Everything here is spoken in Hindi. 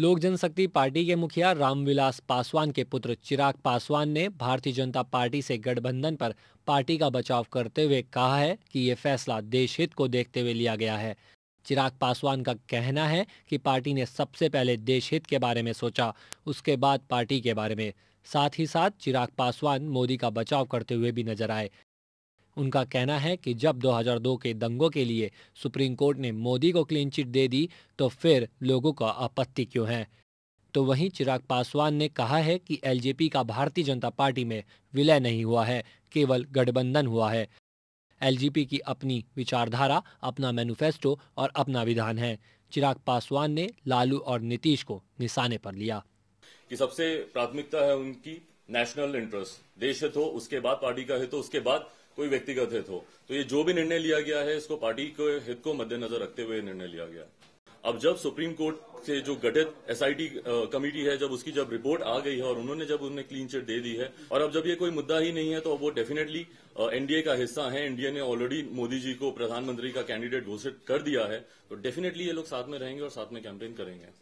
लोक जनशक्ति पार्टी के मुखिया रामविलास पासवान के पुत्र चिराग पासवान ने भारतीय जनता पार्टी से गठबंधन पर पार्टी का बचाव करते हुए कहा है कि ये फैसला देश हित को देखते हुए लिया गया है चिराग पासवान का कहना है कि पार्टी ने सबसे पहले देश हित के बारे में सोचा उसके बाद पार्टी के बारे में साथ ही साथ चिराग पासवान मोदी का बचाव करते हुए भी नजर आए उनका कहना है कि जब 2002 के दंगों के लिए सुप्रीम कोर्ट ने मोदी को क्लीन चिट दे दी तो फिर लोगों का आपत्ति क्यों है तो वहीं चिराग पासवान ने कहा है कि एलजेपी का भारतीय जनता पार्टी में विलय नहीं हुआ है केवल गठबंधन हुआ है एलजेपी की अपनी विचारधारा अपना मैनिफेस्टो और अपना विधान है चिराग पासवान ने लालू और नीतीश को निशाने पर लिया कि सबसे प्राथमिकता है उनकी नेशनल इंटरेस्ट देश हित हो उसके बाद पार्टी का हित हो उसके बाद कोई व्यक्तिगत हित हो तो ये जो भी निर्णय लिया गया है इसको पार्टी के हित को मद्देनजर रखते हुए निर्णय लिया गया अब जब सुप्रीम कोर्ट से जो गठित एसआईटी कमेटी है जब उसकी जब रिपोर्ट आ गई है और उन्होंने जब उन्हें क्लीन चिट दे दी है और अब जब ये कोई मुद्दा ही नहीं है तो वो डेफिनेटली एनडीए का हिस्सा है एनडीए ने ऑलरेडी मोदी जी को प्रधानमंत्री का कैंडिडेट घोषित कर दिया है तो डेफिनेटली ये लोग साथ में रहेंगे और साथ में कैंपेन करेंगे